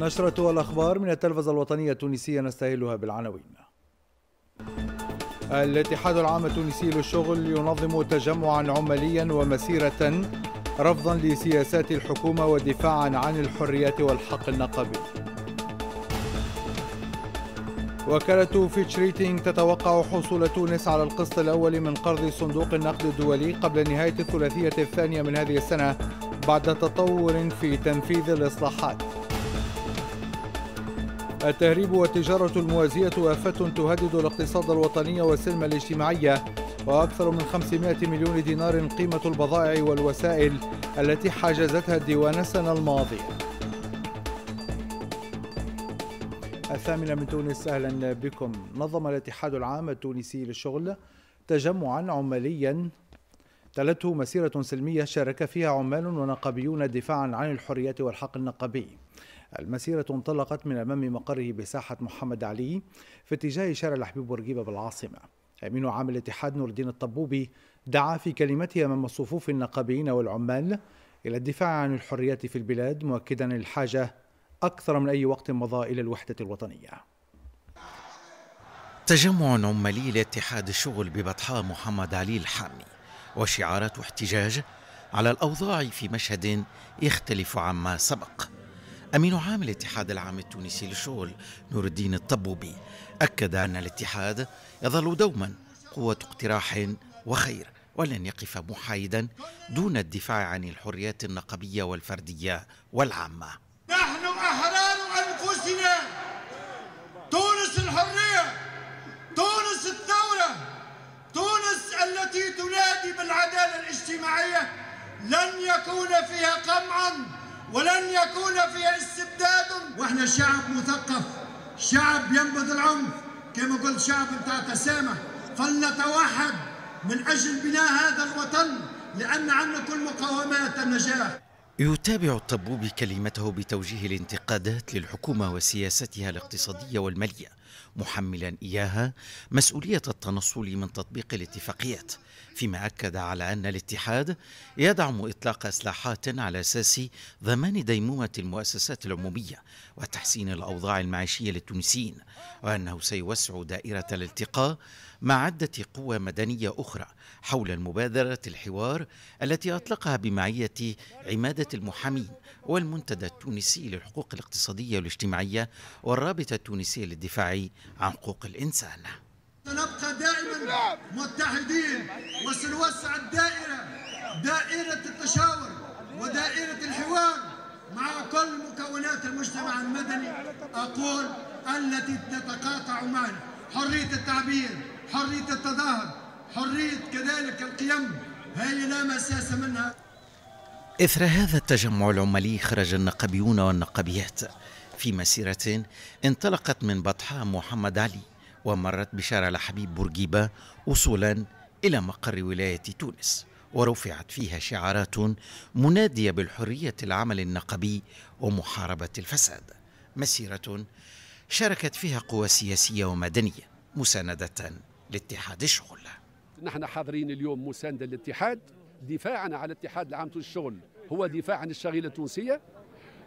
نشرة الأخبار من التلفزة الوطنية التونسية نستهلها بالعناوين الاتحاد العام التونسي للشغل ينظم تجمعا عماليا ومسيرة رفضا لسياسات الحكومة ودفاعا عن الحريات والحق النقابي وكالة فيتش ريتينج تتوقع حصول تونس على القسط الأول من قرض صندوق النقد الدولي قبل نهاية الثلاثية الثانية من هذه السنة بعد تطور في تنفيذ الإصلاحات التهريب والتجارة الموازية آفة تهدد الاقتصاد الوطني والسلم الاجتماعي وأكثر من 500 مليون دينار قيمة البضائع والوسائل التي حاجزتها الديوان السنة الماضية الثامنة من تونس أهلا بكم نظم الاتحاد العام التونسي للشغل تجمعا عماليا تلته مسيرة سلمية شارك فيها عمال ونقابيون دفاعا عن الحريات والحق النقابي المسيرة انطلقت من أمام مقره بساحة محمد علي في اتجاه شارع الحبيب بورقيبة بالعاصمة أمين عام الاتحاد نور الدين الطبوبي دعا في كلمته أمام صفوف النقابيين والعمال إلى الدفاع عن الحريات في البلاد مؤكدا الحاجة أكثر من أي وقت مضى إلى الوحدة الوطنية تجمع عمالي لاتحاد الشغل ببطحاء محمد علي الحامي وشعارات احتجاج على الأوضاع في مشهد يختلف عما سبق أمين عام الاتحاد العام التونسي للشغل نور الدين الطبوبي أكد أن الاتحاد يظل دوما قوة اقتراح وخير ولن يقف محايدا دون الدفاع عن الحريات النقبية والفردية والعامة نحن أحرار أنفسنا تونس الحرية تونس الثورة تونس التي تنادي بالعدالة الاجتماعية لن يكون فيها قمعاً ولن يكون فيها استبداد واحنا شعب مثقف شعب ينبذ العنف كما قلت شعب بتاع تسامح فلنتوحد من اجل بناء هذا الوطن لان عندنا كل مقاومات النجاح يتابع الطبوب كلمته بتوجيه الانتقادات للحكومه وسياستها الاقتصاديه والماليه محملا اياها مسؤوليه التنصل من تطبيق الاتفاقيات فيما أكد على أن الاتحاد يدعم إطلاق سلاحات على أساس ضمان ديمومة المؤسسات العمومية وتحسين الأوضاع المعيشية للتونسيين وأنه سيوسع دائرة الالتقاء مع عدة قوى مدنية أخرى حول المبادرة الحوار التي أطلقها بمعية عمادة المحامين والمنتدى التونسي للحقوق الاقتصادية والاجتماعية والرابطة التونسية للدفاع عن حقوق الإنسان نبقى دائما متحدين وسنوسع الدائرة دائرة التشاور ودائرة الحوار مع كل مكونات المجتمع المدني أقول التي تتقاطع معنا حرية التعبير حرية التظاهر حرية كذلك القيم هذه لا مساس منها إثر هذا التجمع العمالي خرج النقبيون والنقبيات في مسيرة انطلقت من بطحاء محمد علي ومرت بشارع لحبيب بورقيبة وصولا إلى مقر ولاية تونس ورفعت فيها شعارات منادية بالحرية العمل النقبي ومحاربة الفساد مسيرة شاركت فيها قوى سياسية ومدنية مساندة لاتحاد الشغل نحن حاضرين اليوم مساندة للاتحاد دفاعنا على الاتحاد العام للشغل هو دفاع عن الشغيلة التونسية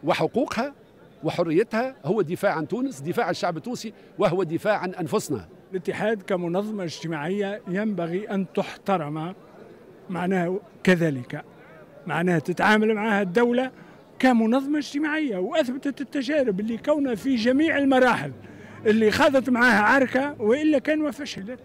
وحقوقها وحريتها هو دفاع عن تونس دفاع عن الشعب التونسي وهو دفاع عن أنفسنا الاتحاد كمنظمة اجتماعية ينبغي أن تحترم معناها كذلك معناها تتعامل معها الدولة كمنظمة اجتماعية وأثبتت التجارب اللي كونها في جميع المراحل اللي خاضت معها عركة وإلا كان وفشلت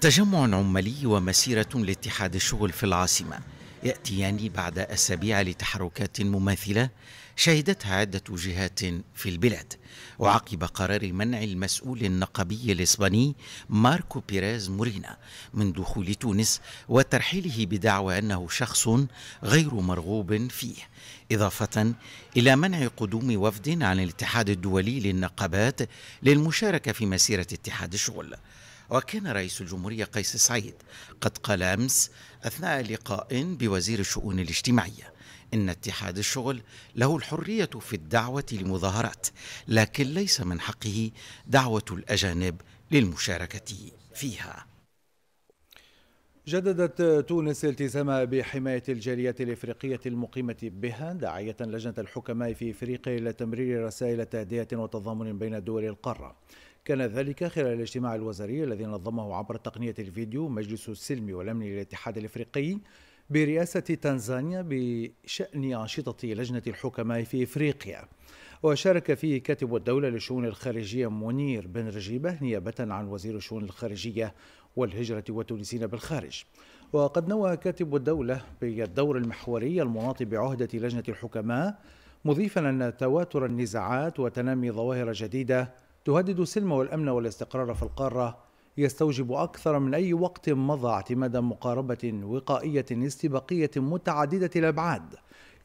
تجمع عمالي ومسيرة لاتحاد الشغل في العاصمة يأتيان بعد أسابيع لتحركات مماثلة شهدتها عدة جهات في البلاد وعقب قرار منع المسؤول النقبي الإسباني ماركو بيريز مورينا من دخول تونس وترحيله بدعوى أنه شخص غير مرغوب فيه إضافة إلى منع قدوم وفد عن الاتحاد الدولي للنقابات للمشاركة في مسيرة اتحاد الشغل وكان رئيس الجمهورية قيس سعيد قد قال أمس أثناء لقاء بوزير الشؤون الاجتماعية إن اتحاد الشغل له الحرية في الدعوة لمظاهرات لكن ليس من حقه دعوة الأجانب للمشاركة فيها جددت تونس التزامها بحماية الجالية الإفريقية المقيمة بها داعية لجنة الحكماء في إفريقيا إلى تمرير رسائل تهدئة وتضامن بين دول القارة كان ذلك خلال الاجتماع الوزاري الذي نظمه عبر تقنية الفيديو مجلس السلم والأمن للاتحاد الإفريقي برئاسة تنزانيا بشأن أنشطة لجنة الحكماء في إفريقيا وشارك فيه كاتب الدولة للشؤون الخارجية منير بن رجيبة نيابة عن وزير الشؤون الخارجية والهجرة والتونسيين بالخارج وقد نوى كاتب الدولة بالدور المحوري المناط بعهدة لجنة الحكماء مضيفا أن تواتر النزاعات وتنامي ظواهر جديدة تهدد السلم والأمن والاستقرار في القارة يستوجب أكثر من أي وقت مضى اعتماد مقاربة وقائية استباقية متعددة الأبعاد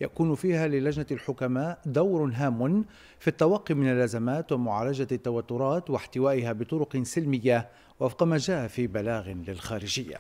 يكون فيها للجنة الحكماء دور هام في التوقي من الأزمات ومعالجة التوترات واحتوائها بطرق سلمية وفق ما جاء في بلاغ للخارجية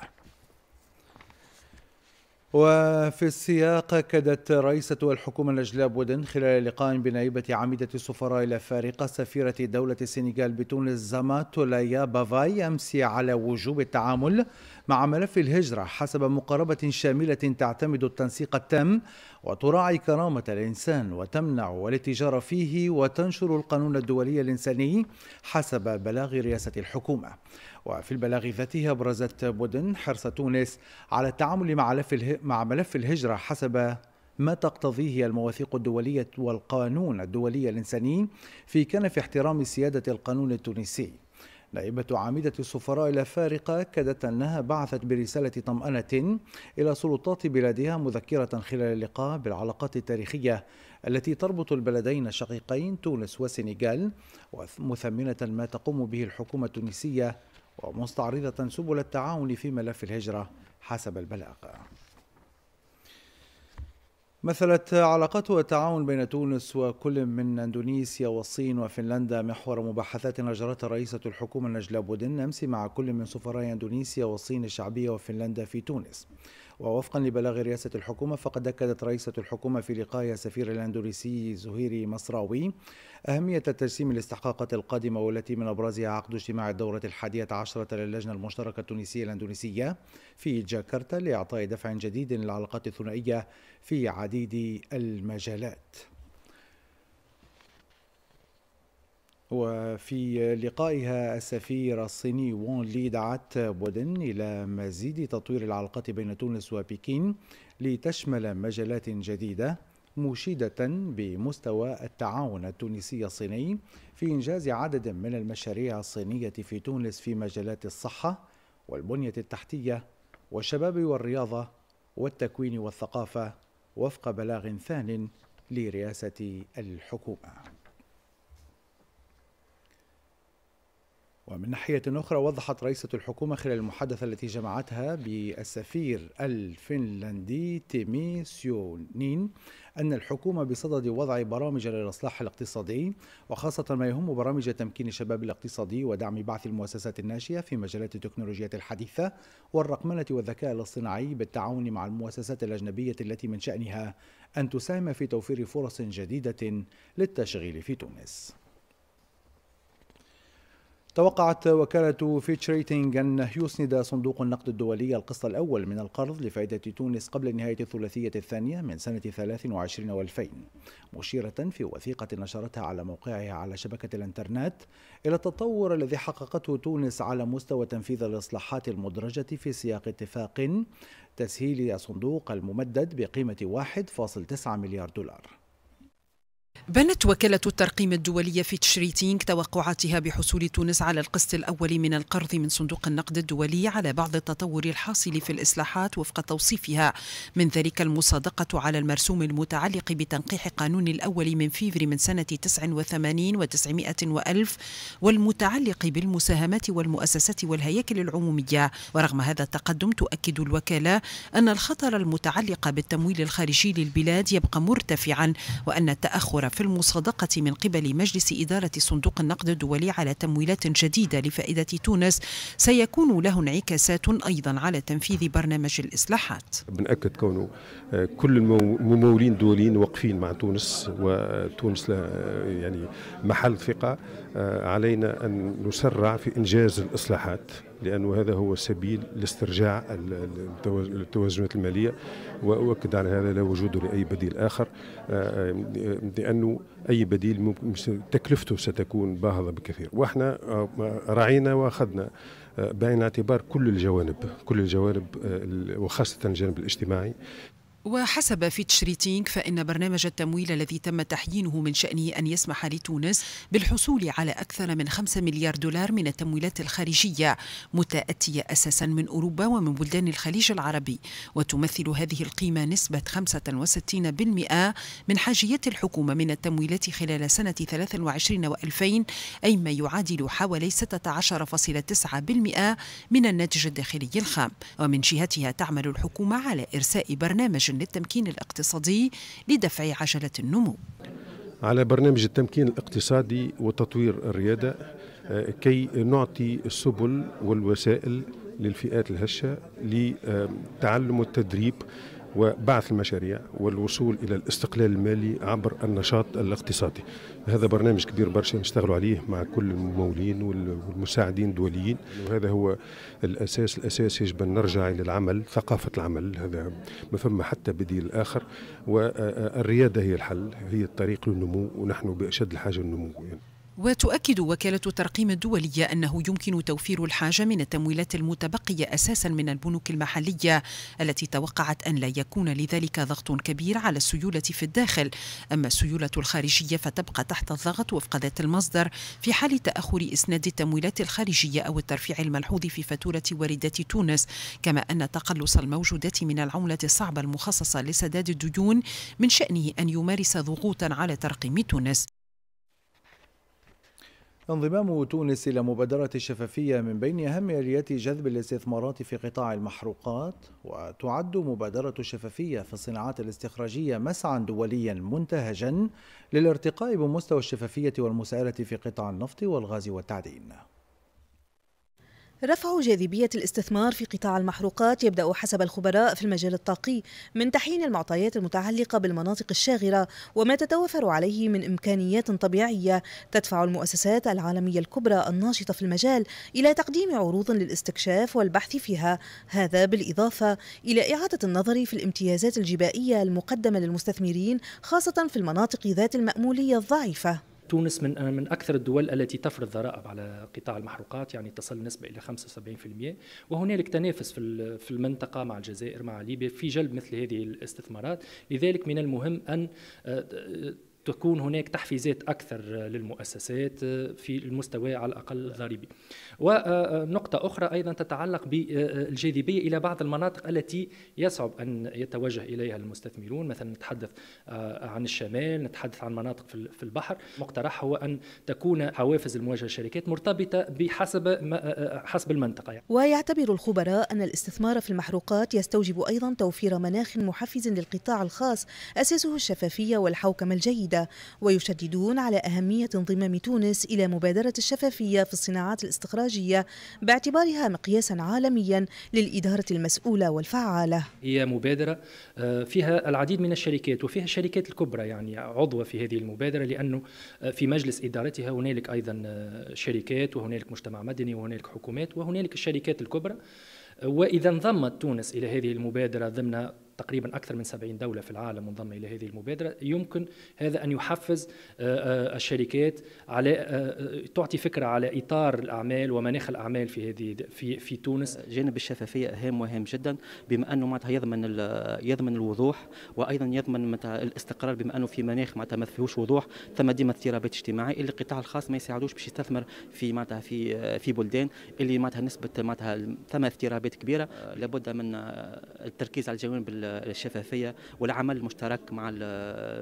وفي السياق أكدت رئيسة الحكومة نجلاء بودن خلال لقاء بنائبة عميدة السفراء الأفارقة سفيرة دولة السنغال بتونس زاماتولايا بافاي أمس على وجوب التعامل مع ملف الهجرة حسب مقاربة شاملة تعتمد التنسيق التام وتراعي كرامة الإنسان وتمنع الاتجار فيه وتنشر القانون الدولي الإنساني حسب بلاغ رئاسة الحكومة وفي البلاغ ذاته أبرزت بودن حرص تونس على التعامل مع, مع ملف الهجرة حسب ما تقتضيه المواثيق الدولية والقانون الدولي الإنساني في كنف احترام سيادة القانون التونسي نائبة عامدة السفراء الأفارقة أكدت أنها بعثت برسالة طمأنة إلى سلطات بلادها مذكرة خلال اللقاء بالعلاقات التاريخية التي تربط البلدين الشقيقين تونس والسنغال مثمنة ما تقوم به الحكومة التونسية ومستعرضة سبل التعاون في ملف الهجرة حسب البلاغ مثلت علاقات التعاون بين تونس وكل من اندونيسيا والصين وفنلندا محور مباحثات اجرتها رئيسه الحكومه نجلا بودن امس مع كل من سفراء اندونيسيا والصين الشعبيه وفنلندا في تونس ووفقا لبلاغ رئاسة الحكومة فقد أكدت رئيسة الحكومة في لقائها السفير الأندونيسي زهيري مصراوي أهمية ترسيم الاستحقاقات القادمة والتي من أبرزها عقد اجتماع الدورة الحادية عشرة للجنة المشتركة التونسية الأندونيسية في جاكرتا لإعطاء دفع جديد للعلاقات الثنائية في عديد المجالات وفي لقائها السفير الصيني وون لي دعت بودن إلى مزيد تطوير العلاقات بين تونس وبكين لتشمل مجالات جديدة مشيدة بمستوى التعاون التونسي الصيني في إنجاز عدد من المشاريع الصينية في تونس في مجالات الصحة والبنية التحتية والشباب والرياضة والتكوين والثقافة وفق بلاغ ثان لرئاسة الحكومة ومن ناحية أخرى وضحت رئيسة الحكومة خلال المحادثة التي جمعتها بالسفير الفنلندي تيمي سيونين أن الحكومة بصدد وضع برامج للإصلاح الاقتصادي وخاصة ما يهم برامج تمكين الشباب الاقتصادي ودعم بعث المؤسسات الناشئة في مجالات التكنولوجيات الحديثة والرقمنة والذكاء الاصطناعي بالتعاون مع المؤسسات الأجنبية التي من شأنها أن تساهم في توفير فرص جديدة للتشغيل في تونس. توقعت وكالة فيتش ريتنج أن يسند صندوق النقد الدولي القسط الأول من القرض لفائدة تونس قبل نهاية الثلاثية الثانية من سنة 23 و2000 مشيرة في وثيقة نشرتها على موقعها على شبكة الانترنت إلى التطور الذي حققته تونس على مستوى تنفيذ الإصلاحات المدرجة في سياق اتفاق تسهيل صندوق الممدد بقيمة 1.9 مليار دولار بنت وكالة الترقيم الدولية في تشريتينغ توقعاتها بحصول تونس على القسط الأول من القرض من صندوق النقد الدولي على بعض التطور الحاصل في الإصلاحات وفق توصيفها من ذلك المصادقة على المرسوم المتعلق بتنقيح قانون الأول من فيفري من سنة 89 و900 وألف والمتعلق بالمساهمات والمؤسسات والهياكل العمومية ورغم هذا التقدم تؤكد الوكالة أن الخطر المتعلق بالتمويل الخارجي للبلاد يبقى مرتفعا وأن التأخر في المصادقة من قبل مجلس إدارة صندوق النقد الدولي على تمويلات جديدة لفائدة تونس سيكون له انعكاسات أيضا على تنفيذ برنامج الإصلاحات بنأكد كونه آه، كل الممولين الدوليين واقفين مع تونس وتونس يعني محل ثقة آه، علينا أن نسرع في إنجاز الإصلاحات لأنه هذا هو سبيل لاسترجاع التوازنات المالية وأؤكد على هذا لا وجود لأي بديل آخر آه، آه، لأنه أي بديل تكلفته ستكون باهظة بكثير وإحنا آه، راعينا وأخذنا بعين الاعتبار كل الجوانب كل الجوانب وخاصة الجانب الاجتماعي وحسب فيتش تشريتينك فإن برنامج التمويل الذي تم تحيينه من شأنه أن يسمح لتونس بالحصول على أكثر من 5 مليار دولار من التمويلات الخارجية متأتية أساسا من أوروبا ومن بلدان الخليج العربي وتمثل هذه القيمة نسبة 65% من حاجيات الحكومة من التمويلات خلال سنة 23 و2000 أي ما يعادل حوالي 16.9% من الناتج الداخلي الخام ومن جهتها تعمل الحكومة على إرساء برنامج للتمكين الاقتصادي لدفع عجلة النمو على برنامج التمكين الاقتصادي وتطوير الريادة آه، كي نعطي السبل والوسائل للفئات الهشة لتعلم والتدريب وبعث المشاريع والوصول الى الاستقلال المالي عبر النشاط الاقتصادي. هذا برنامج كبير برشا نشتغلوا عليه مع كل الممولين والمساعدين الدوليين وهذا هو الاساس الاساس يجب ان نرجع الى العمل ثقافه العمل هذا ما فما حتى بديل اخر والرياده هي الحل هي الطريق للنمو ونحن باشد الحاجه للنمو يعني. وتؤكد وكالة الترقيم الدولية أنه يمكن توفير الحاجة من التمويلات المتبقية أساسا من البنوك المحلية التي توقعت أن لا يكون لذلك ضغط كبير على السيولة في الداخل أما السيولة الخارجية فتبقى تحت الضغط وفق ذات المصدر في حال تأخر إسناد التمويلات الخارجية أو الترفيع الملحوظ في فاتورة واردات تونس كما أن تقلص الموجودات من العملة الصعبة المخصصة لسداد الديون من شأنه أن يمارس ضغوطا على ترقيم تونس انضمام تونس إلى مبادرة الشفافية من بين أهم آليات جذب الاستثمارات في قطاع المحروقات وتعد مبادرة الشفافية في الصناعات الاستخراجية مسعى دوليا منتهجا للارتقاء بمستوى الشفافية والمساءلة في قطاع النفط والغاز والتعدين رفع جاذبية الاستثمار في قطاع المحروقات يبدأ حسب الخبراء في المجال الطاقي من تحيين المعطيات المتعلقة بالمناطق الشاغرة وما تتوفر عليه من إمكانيات طبيعية تدفع المؤسسات العالمية الكبرى الناشطة في المجال إلى تقديم عروض للاستكشاف والبحث فيها هذا بالإضافة إلى إعادة النظر في الامتيازات الجبائية المقدمة للمستثمرين خاصة في المناطق ذات المأمولية الضعيفة تونس من من اكثر الدول التي تفرض ضرائب على قطاع المحروقات يعني تصل نسبه الى 75% وهنالك تنافس في في المنطقه مع الجزائر مع ليبيا في جلب مثل هذه الاستثمارات لذلك من المهم ان آه، تكون هناك تحفيزات أكثر للمؤسسات آه، في المستوى على الأقل الضريبي ونقطة أخرى أيضا تتعلق بالجاذبية إلى بعض المناطق التي يصعب أن يتوجه إليها المستثمرون مثلا نتحدث آه، عن الشمال نتحدث عن مناطق في البحر مقترح هو أن تكون حوافز المواجهة للشركات مرتبطة بحسب آه، حسب المنطقة يعني. ويعتبر الخبراء أن الاستثمار في المحروقات يستوجب أيضا توفير مناخ محفز للقطاع الخاص أساسه الشفافية والحوكمة الجيدة الجديدة ويشددون على أهمية انضمام تونس إلى مبادرة الشفافية في الصناعات الاستخراجية باعتبارها مقياسا عالميا للإدارة المسؤولة والفعالة هي مبادرة آه، فيها العديد من الشركات وفيها الشركات الكبرى يعني عضوة في هذه المبادرة لأنه في مجلس إدارتها هنالك أيضا آه، شركات وهنالك مجتمع مدني وهنالك حكومات وهنالك الشركات الكبرى آه، وإذا انضمت تونس إلى هذه المبادرة ضمن تقريبا أكثر من 70 دولة في العالم منضمة إلى هذه المبادرة يمكن هذا أن يحفز آه، آه، الشركات على آه، تعطي فكرة على إطار الأعمال ومناخ الأعمال في هذه في في تونس جانب الشفافية هام وهام جدا بما أنه معناتها يضمن يضمن الوضوح وأيضا يضمن الاستقرار بما أنه في مناخ معناتها ما فيهوش وضوح ثم ديما اضطرابات اجتماعية اللي القطاع الخاص ما يساعدوش باش يستثمر في معناتها في في بلدان اللي معناتها نسبة معناتها ثم اضطرابات كبيرة لابد من التركيز على الجوانب الشفافيه والعمل المشترك مع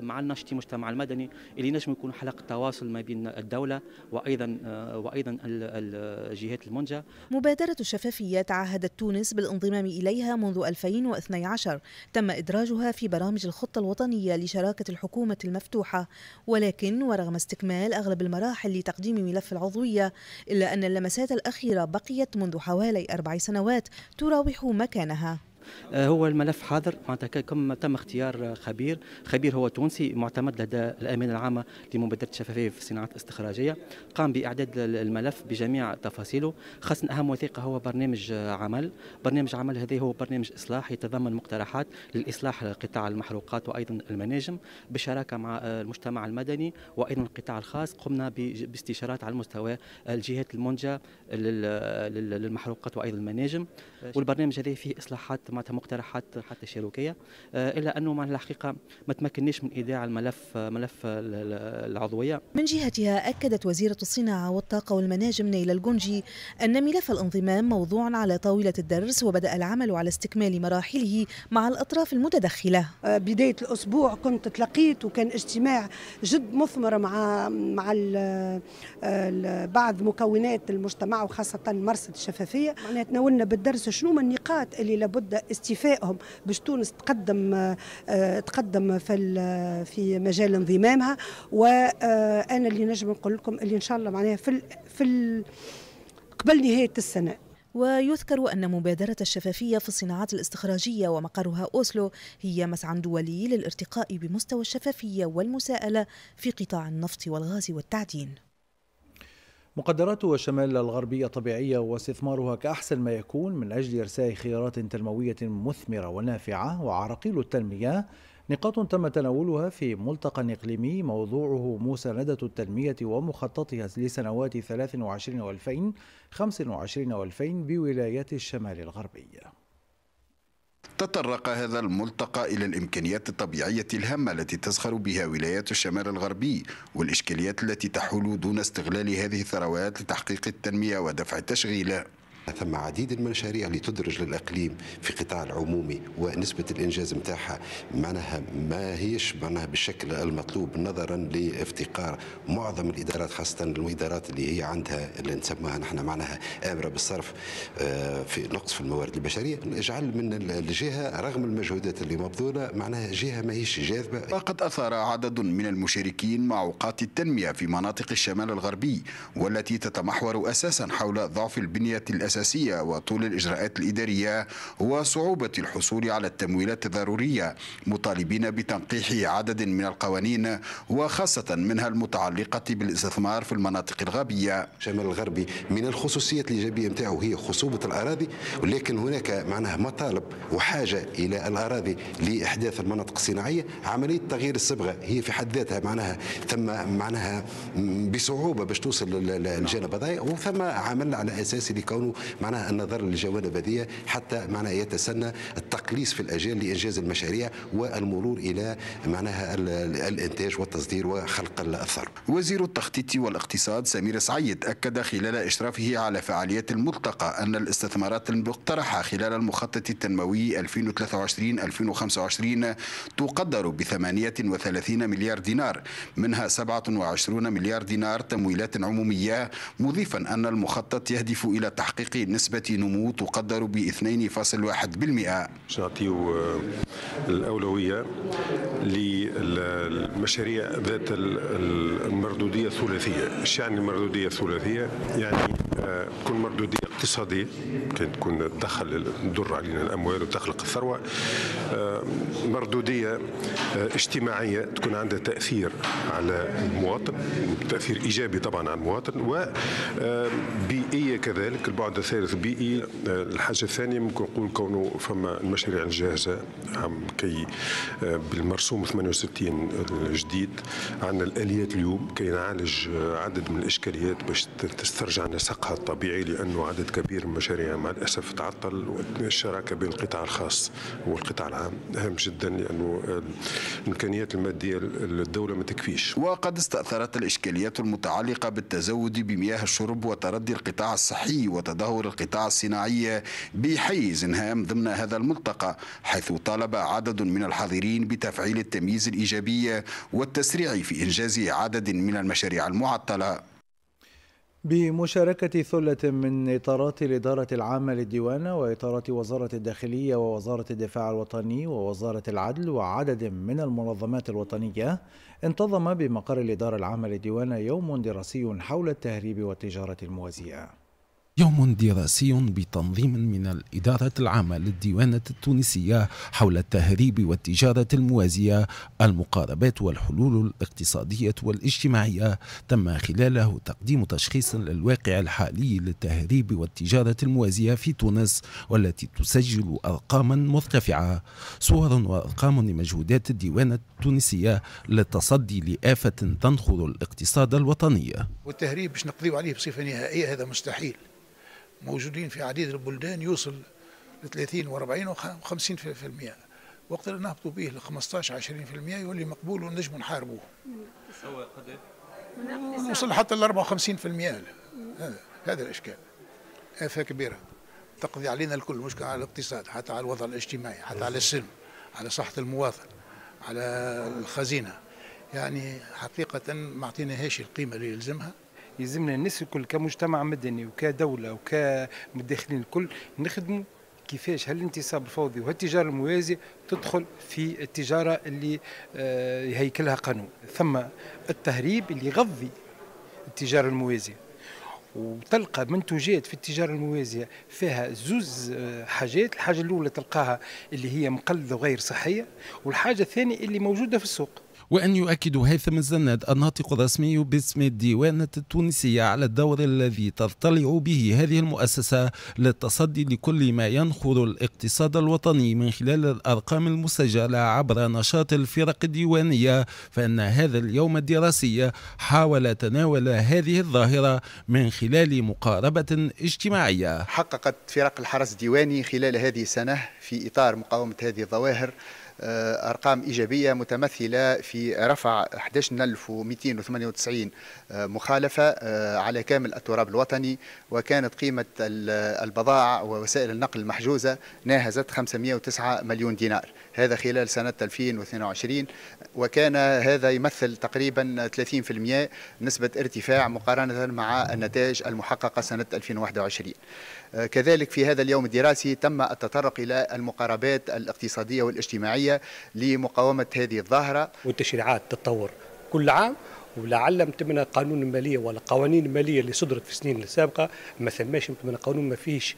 مع الناشطين المجتمع المدني اللي نجم يكون حلقه تواصل ما بين الدوله وايضا وايضا الجهات المنجه. مبادره الشفافيه تعهدت تونس بالانضمام اليها منذ 2012 تم ادراجها في برامج الخطه الوطنيه لشراكه الحكومه المفتوحه ولكن ورغم استكمال اغلب المراحل لتقديم ملف العضويه الا ان اللمسات الاخيره بقيت منذ حوالي اربع سنوات تراوح مكانها. آه، هو الملف حاضر معناتها كم تم اختيار خبير خبير هو تونسي معتمد لدى الامانه العامه لمبادره الشفافيه في الصناعات الاستخراجيه قام باعداد الملف بجميع تفاصيله خاصة اهم وثيقه هو برنامج عمل برنامج عمل هذا هو برنامج اصلاح يتضمن مقترحات للاصلاح قطاع المحروقات وايضا المناجم بالشراكه مع آه، المجتمع المدني وايضا القطاع الخاص قمنا باستشارات على مستوى الجهات المنجه للمحروقات وايضا المناجم والبرنامج هذا فيه اصلاحات معناتها مقترحات حتى شروكيه آه، الا انه مع الحقيقه ما تمكناش من ايداع الملف ملف العضويه. من جهتها اكدت وزيره الصناعه والطاقه والمناجم نيلة الجونجي ان ملف الانضمام موضوع على طاوله الدرس وبدا العمل على استكمال مراحله مع الاطراف المتدخله. آه، بدايه الاسبوع كنت تلقيت وكان اجتماع جد مثمر مع مع آه، بعض مكونات المجتمع وخاصه مرصد الشفافيه، تناولنا بالدرس شنو النقاط اللي لابد استيفائهم باش تونس تقدم آه، تقدم في في مجال انضمامها وانا آه، اللي نجم نقول لكم اللي ان شاء الله معناها في في قبل نهايه السنه ويذكر أن مبادرة الشفافية في الصناعات الاستخراجية ومقرها أوسلو هي مسعى دولي للارتقاء بمستوى الشفافية والمساءلة في قطاع النفط والغاز والتعدين مقدرات الشمال الغربية طبيعية واستثمارها كأحسن ما يكون من أجل إرساء خيارات تنموية مثمرة ونافعة وعراقيل التنمية نقاط تم تناولها في ملتقى إقليمي موضوعه مساندة التنمية ومخططها لسنوات 23 و 2025 و 2000 بولايات الشمال الغربي تطرق هذا الملتقى إلى الإمكانيات الطبيعية الهامة التي تزخر بها ولايات الشمال الغربي والإشكاليات التي تحول دون استغلال هذه الثروات لتحقيق التنمية ودفع التشغيل ثم عديد المشاريع اللي تدرج للاقليم في قطاع العمومي ونسبه الانجاز نتاعها معناها ما هيش معناها بالشكل المطلوب نظرا لافتقار معظم الادارات خاصه الادارات اللي هي عندها اللي نسموها نحن معناها امره بالصرف آه، في نقص في الموارد البشريه نجعل من الجهه رغم المجهودات اللي مبذوله معناها جهه ماهيش جاذبه فقد اثار عدد من المشاركين معوقات التنميه في مناطق الشمال الغربي والتي تتمحور اساسا حول ضعف البنيه الاساسيه الأساسية وطول الإجراءات الإدارية وصعوبة الحصول على التمويلات الضرورية مطالبين بتنقيح عدد من القوانين وخاصة منها المتعلقة بالاستثمار في المناطق الغابية شمال الغربي من الخصوصيات الإيجابية نتاعو هي خصوبة الأراضي ولكن هناك معناها مطالب وحاجة إلى الأراضي لإحداث المناطق الصناعية عملية تغيير الصبغة هي في حد ذاتها معناها ثم معناها بصعوبة باش توصل للجانب هذايا وثم عمل على أساس لكونه معناها النظر للجوانب هذه حتى معناها يتسنى التقليص في الاجال لانجاز المشاريع والمرور الى معناها الانتاج والتصدير وخلق الثروه. وزير التخطيط والاقتصاد سمير سعيد اكد خلال اشرافه على فعاليات الملتقى ان الاستثمارات المقترحه خلال المخطط التنموي 2023 2025 تقدر ب 38 مليار دينار منها 27 مليار دينار تمويلات عموميه مضيفا ان المخطط يهدف الى تحقيق تحقيق نسبة نمو تقدر ب 2.1% نعطيو آه، الأولوية للمشاريع ذات المردودية الثلاثية ايش يعني المردودية الثلاثية؟ يعني آه، تكون مردودية اقتصادية كي تكون تدخل تدر علينا الأموال وتخلق الثروة آه، مردودية اجتماعية تكون عندها تأثير على المواطن تأثير إيجابي طبعا على المواطن وبيئية كذلك البعد تلوث بيئي الحاجه الثانيه ممكن نقول كونه فما المشاريع الجاهزه عم كي آه، بالمرسوم 68 الجديد عندنا الاليات اليوم كي نعالج آه، عدد من الاشكاليات باش تسترجع نسقها الطبيعي لانه عدد كبير من المشاريع مع الاسف تعطل الشراكه بين القطاع الخاص والقطاع العام هام جدا لانه الامكانيات الماديه للدوله ما تكفيش وقد استاثرت الاشكاليات المتعلقه بالتزود بمياه الشرب وتردي القطاع الصحي وتدخل ظهور القطاع الصناعي بحيز هام ضمن هذا الملتقى حيث طالب عدد من الحاضرين بتفعيل التمييز الإيجابي والتسريع في إنجاز عدد من المشاريع المعطلة بمشاركة ثلة من إطارات الإدارة العامة للديوانة وإطارات وزارة الداخلية ووزارة الدفاع الوطني ووزارة العدل وعدد من المنظمات الوطنية انتظم بمقر الإدارة العامة للديوانة يوم دراسي حول التهريب والتجارة الموازية يوم دراسي بتنظيم من الإدارة العامة للديوانة التونسية حول التهريب والتجارة الموازية المقاربات والحلول الاقتصادية والاجتماعية تم خلاله تقديم تشخيص للواقع الحالي للتهريب والتجارة الموازية في تونس والتي تسجل أرقاما مرتفعة صور وأرقام لمجهودات الديوانة التونسية للتصدي لآفة تنخر الاقتصاد الوطني والتهريب باش نقضيو عليه بصفة نهائية هذا مستحيل موجودين في عديد البلدان يوصل ل 30 و 40 و 50% وقت اللي نهبطوا به ل 15 20% يولي مقبول ونجم نحاربوه. هو قداش؟ نوصل حتى ل 54% هذا آه، هذا الاشكال. افه كبيره تقضي علينا الكل مش على الاقتصاد حتى على الوضع الاجتماعي حتى على السلم على صحه المواطن على الخزينه يعني حقيقه ما اعطيناهاش القيمه اللي يلزمها يلزمنا الناس الكل كمجتمع مدني وكدوله وكمداخلين الكل نخدموا كيفاش هالانتصاب الفوضي وهالتجاره الموازيه تدخل في التجاره اللي آه، يهيكلها قانون ثم التهريب اللي يغذي التجاره الموازيه وتلقى منتوجات في التجارة الموازية فيها زوز آه، حاجات الحاجة الأولى تلقاها اللي هي مقلدة وغير صحية والحاجة الثانية اللي موجودة في السوق وأن يؤكد هيثم الزناد الناطق الرسمي باسم الديوانه التونسية على الدور الذي تضطلع به هذه المؤسسة للتصدي لكل ما ينخر الاقتصاد الوطني من خلال الأرقام المسجلة عبر نشاط الفرق الديوانية فإن هذا اليوم الدراسي حاول تناول هذه الظاهرة من خلال مقاربة اجتماعية حققت فرق الحرس الديواني خلال هذه السنة في إطار مقاومة هذه الظواهر آه، ارقام ايجابيه متمثله في رفع 11298 آه، مخالفه آه، على كامل التراب الوطني وكانت قيمه البضائع ووسائل النقل المحجوزه ناهزت 509 مليون دينار هذا خلال سنة 2022 وكان هذا يمثل تقريبا 30% نسبة ارتفاع مقارنة مع النتائج المحققة سنة 2021 آه، كذلك في هذا اليوم الدراسي تم التطرق إلى المقاربات الاقتصادية والاجتماعية لمقاومة هذه الظاهرة والتشريعات تتطور كل عام ولعل متمنى قانون الماليه ولا قوانين الماليه اللي صدرت في السنين السابقه ما ثماش متمنى قانون ما فيش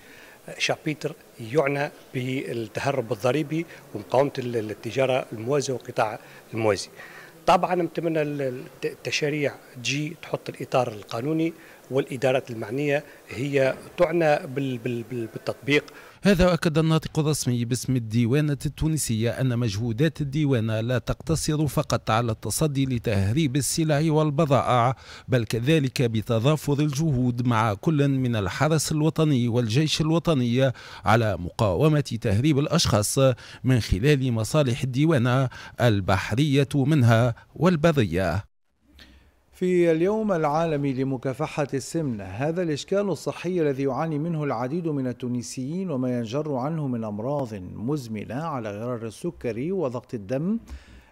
شابيتر يعنى بالتهرب الضريبي ومقاومه التجاره الموازيه والقطاع الموازي. طبعا نتمنى التشاريع تجي تحط الاطار القانوني والادارات المعنيه هي تعنى بالتطبيق هذا أكد الناطق الرسمي باسم الديوانة التونسية أن مجهودات الديوانة لا تقتصر فقط على التصدي لتهريب السلع والبضائع بل كذلك بتضافر الجهود مع كل من الحرس الوطني والجيش الوطني على مقاومة تهريب الأشخاص من خلال مصالح الديوانة البحرية منها والبرية في اليوم العالمي لمكافحة السمنة هذا الإشكال الصحي الذي يعاني منه العديد من التونسيين وما ينجر عنه من أمراض مزمنة على غرار السكري وضغط الدم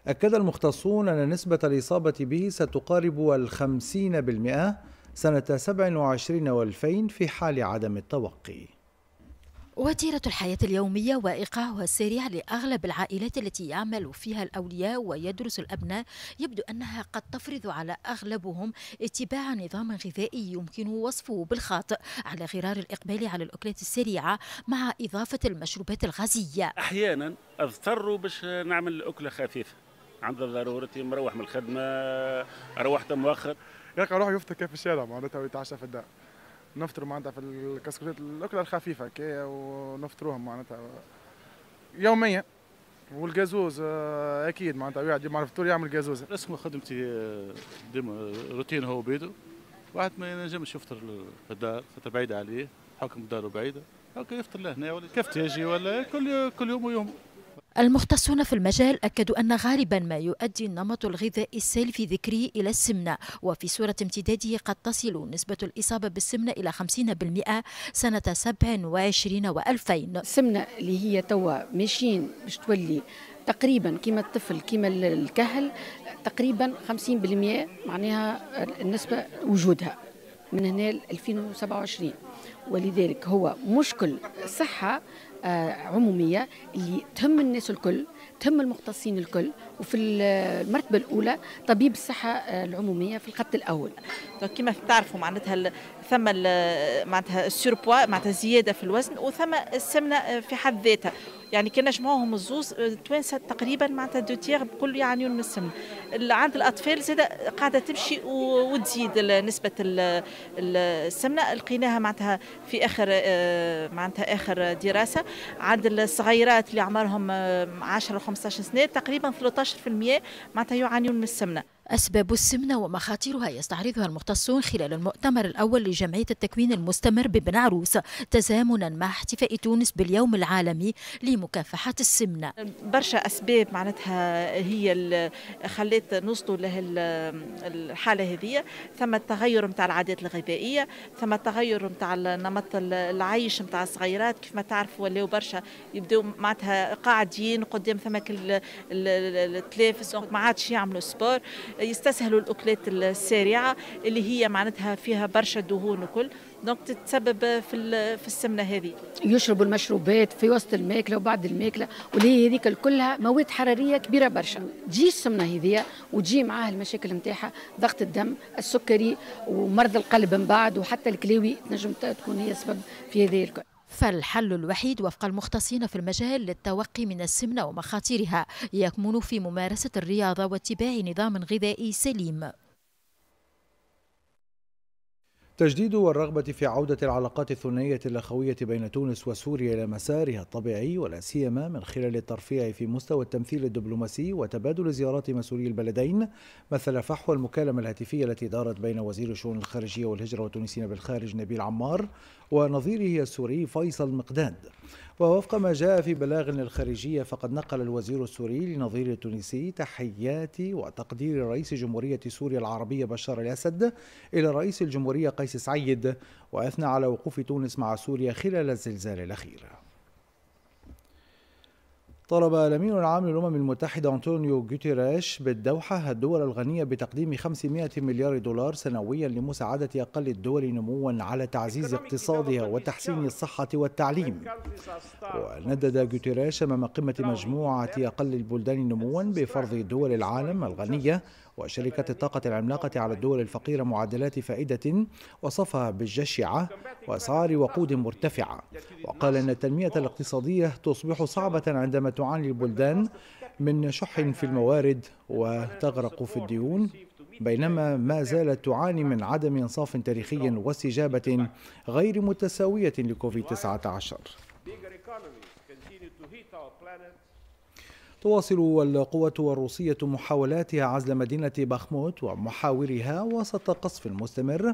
أكد المختصون أن نسبة الإصابة به ستقارب الخمسين بالمئة سنة 27 و2000 في حال عدم التوقي وتيرة الحياة اليومية وإيقاعها السريع لأغلب العائلات التي يعمل فيها الأولياء ويدرس الأبناء يبدو أنها قد تفرض على أغلبهم اتباع نظام غذائي يمكن وصفه بالخاطئ على غرار الإقبال على الأكلات السريعة مع إضافة المشروبات الغازية أحيانا أضطر باش نعمل أكلة خفيفة عند ضرورتي مروح من الخدمة روحت مؤخر يلقى روح يفتك في الشارع معناتها ويتعشى في الدار نفطروا معناتها في الكسكوتات الاكله الخفيفه هكايا ونفطروهم معناتها يوميا والجازوز آه، اكيد معناتها يقعد يوم على الفطور يعمل جازوز رسم خدمتي آه، ديما روتين هو بيدو واحد ما ينجمش يفطر في الدار خاطر بعيده عليه حكم داره بعيده هكا يفطر لهنا ولا كيف تيجي ولا كل كل يوم ويوم المختصون في المجال أكدوا أن غالبا ما يؤدي النمط الغذائي السلفي ذكري إلى السمنة وفي صورة امتداده قد تصل نسبة الإصابة بالسمنة إلى 50% سنة 27 و2000 السمنة اللي هي توا ماشيين باش تولي تقريبا كما الطفل كما الكهل تقريبا 50% معناها النسبة وجودها من هنا 2027 ولذلك هو مشكل صحة آه، عموميه اللي تهم الناس الكل تهم المختصين الكل وفي المرتبه الاولى طبيب الصحه آه، العموميه في الخط الاول كما تعرفوا معناتها ثم معناتها السيربوا معناتها زياده في الوزن وثم السمنه في حد ذاتها يعني كنا جمعوهم الزوز آه، التوانسه تقريبا معناتها دو تيغ بكل يعانيون من السمنه عند الاطفال زاد قاعده تمشي وتزيد نسبه السمنه لقيناها معناتها في اخر آه، معناتها اخر دراسه عند الصغيرات اللي عمرهم 10 و 15 سنه تقريبا 13% معناتها يعانيون من السمنه أسباب السمنة ومخاطرها يستعرضها المختصون خلال المؤتمر الأول لجمعية التكوين المستمر ببن عروس تزامنا مع احتفاء تونس باليوم العالمي لمكافحة السمنة برشا أسباب معناتها هي اللي خلت نوصلوا له الحالة هذه ثم التغير متاع العادات الغذائية ثم التغير متاع نمط العيش متاع الصغيرات كيف ما تعرفوا ولاو برشا يبداو معناتها قاعدين قدام ثمك التلافز ما عادش يعملوا سبور يستسهلوا الاكلات السريعه اللي هي معناتها فيها برشا دهون وكل دونك تتسبب في في السمنه هذه يشربوا المشروبات في وسط الماكله وبعد الماكله واللي هي هذيك كلها مواد حراريه كبيره برشا تجي السمنه هذه وتجي معاها المشاكل نتاعها ضغط الدم السكري ومرض القلب من بعد وحتى الكلاوي تنجم تكون هي سبب في هذه الكل فالحل الوحيد وفق المختصين في المجال للتوقي من السمنة ومخاطرها يكمن في ممارسة الرياضة واتباع نظام غذائي سليم تجديد والرغبة في عودة العلاقات الثنائية الأخوية بين تونس وسوريا إلى مسارها الطبيعي ولا سيما من خلال الترفيع في مستوى التمثيل الدبلوماسي وتبادل زيارات مسؤولي البلدين مثل فحوى المكالمة الهاتفية التي دارت بين وزير الشؤون الخارجية والهجرة والتونسيين بالخارج نبيل عمار ونظيره السوري فيصل مقداد ووفق ما جاء في بلاغ للخارجية فقد نقل الوزير السوري لنظير التونسي تحيات وتقدير رئيس جمهورية سوريا العربية بشار الأسد إلى رئيس الجمهورية قيس سعيد وأثنى على وقوف تونس مع سوريا خلال الزلزال الأخير طلب الأمين العام للأمم المتحدة أنطونيو غوتيريش بالدوحة الدول الغنية بتقديم 500 مليار دولار سنويا لمساعدة أقل الدول نموا على تعزيز اقتصادها وتحسين الصحة والتعليم وندد غوتيريش أمام قمة مجموعة أقل البلدان نموا بفرض دول العالم الغنية وشركة الطاقة العملاقة على الدول الفقيرة معدلات فائدة وصفها بالجشعة وأسعار وقود مرتفعة وقال أن التنمية الاقتصادية تصبح صعبة عندما تعاني البلدان من شح في الموارد وتغرق في الديون بينما ما زالت تعاني من عدم انصاف تاريخي واستجابه غير متساويه لكوفيد 19 تواصل القوة الروسية محاولاتها عزل مدينة باخموت ومحاورها وسط قصف مستمر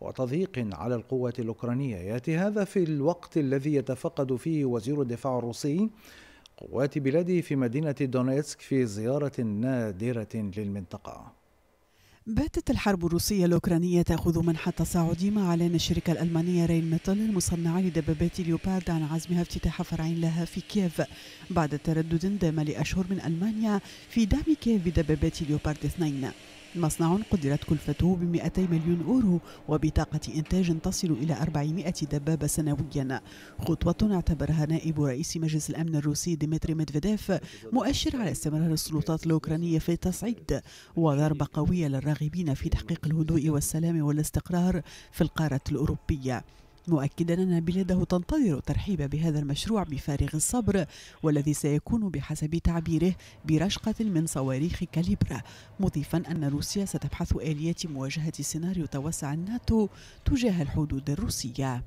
وتضييق على القوة الأوكرانية يأتي هذا في الوقت الذي يتفقد فيه وزير الدفاع الروسي قوات بلاده في مدينة دونيتسك في زيارة نادرة للمنطقة باتت الحرب الروسية الأوكرانية تأخذ منحى تصاعدي مع إعلان الشركة الألمانية رين ميتال المصنعة لدبابات ليوبارد عن عزمها افتتاح فرع لها في كييف بعد تردد دام لأشهر من ألمانيا في دعم كييف بدبابات ليوبارد 2 مصنع قدرت كلفته ب 200 مليون أورو وبطاقة إنتاج تصل إلى 400 دبابة سنويا خطوة اعتبرها نائب رئيس مجلس الأمن الروسي ديمتري ميدفيديف مؤشر على استمرار السلطات الأوكرانية في التصعيد وضربة قوية للراغبين في تحقيق الهدوء والسلام والاستقرار في القارة الأوروبية مؤكدا أن بلاده تنتظر الترحيب بهذا المشروع بفارغ الصبر والذي سيكون بحسب تعبيره برشقة من صواريخ كاليبرا مضيفا أن روسيا ستبحث آليات مواجهة سيناريو توسع الناتو تجاه الحدود الروسية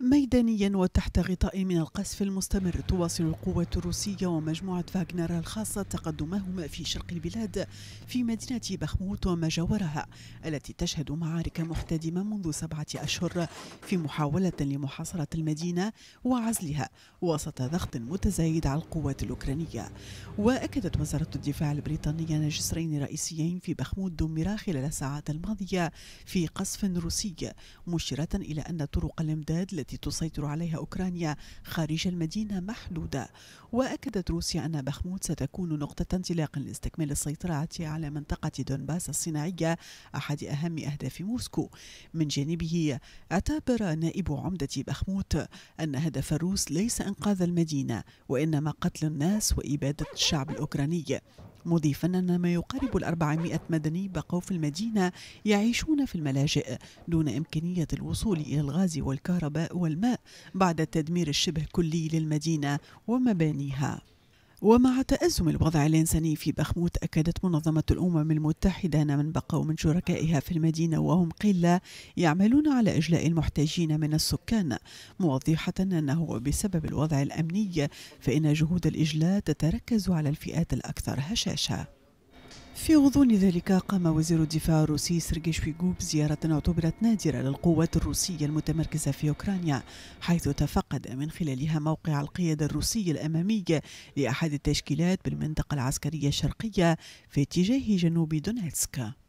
ميدانيا وتحت غطاء من القصف المستمر تواصل القوات الروسية ومجموعة فاغنر الخاصة تقدمهما في شرق البلاد في مدينة بخموت وما جاورها التي تشهد معارك محتدمة منذ سبعة أشهر في محاولة لمحاصرة المدينة وعزلها وسط ضغط متزايد على القوات الأوكرانية وأكدت وزارة الدفاع البريطانية أن جسرين رئيسيين في بخموت دمرا خلال الساعات الماضية في قصف روسي مشيرة إلى أن طرق الإمداد التي تسيطر عليها أوكرانيا خارج المدينة محدودة وأكدت روسيا أن بخموت ستكون نقطة انطلاق لاستكمال السيطرة على منطقة دونباس الصناعية أحد أهم أهداف موسكو من جانبه اعتبر نائب عمدة بخموت أن هدف الروس ليس إنقاذ المدينة وإنما قتل الناس وإبادة الشعب الأوكراني مضيفا أن ما يقارب الأربعمائة مدني بقوا في المدينة يعيشون في الملاجئ دون إمكانية الوصول إلى الغاز والكهرباء والماء بعد التدمير الشبه كلي للمدينة ومبانيها ومع تأزم الوضع الإنساني في بخموت أكدت منظمة الأمم المتحدة أن من بقوا من شركائها في المدينة وهم قلة يعملون على إجلاء المحتاجين من السكان موضحة أنه بسبب الوضع الأمني فإن جهود الإجلاء تتركز على الفئات الأكثر هشاشة في غضون ذلك قام وزير الدفاع الروسي سيرجي شويغو بزيارة اعتبرت نادرة للقوات الروسية المتمركزة في أوكرانيا حيث تفقد من خلالها موقع القيادة الروسية الأمامي لأحد التشكيلات بالمنطقة العسكرية الشرقية في اتجاه جنوب دونيتسك